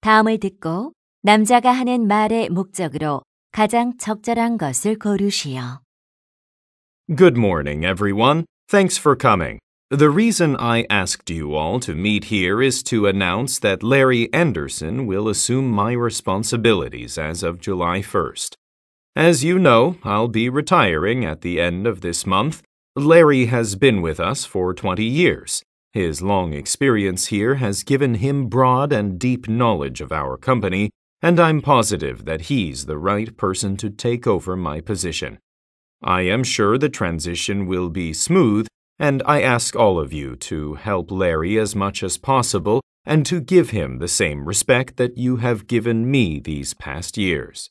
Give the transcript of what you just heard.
다음을 듣고 남자가 하는 말의 목적으로 가장 적절한 것을 고르시오. Good morning, everyone. Thanks for coming. The reason I asked you all to meet here is to announce that Larry Anderson will assume my responsibilities as of July 1st. As you know, I'll be retiring at the end of this month. Larry has been with us for 20 years. His long experience here has given him broad and deep knowledge of our company, and I'm positive that he's the right person to take over my position. I am sure the transition will be smooth, and I ask all of you to help Larry as much as possible and to give him the same respect that you have given me these past years.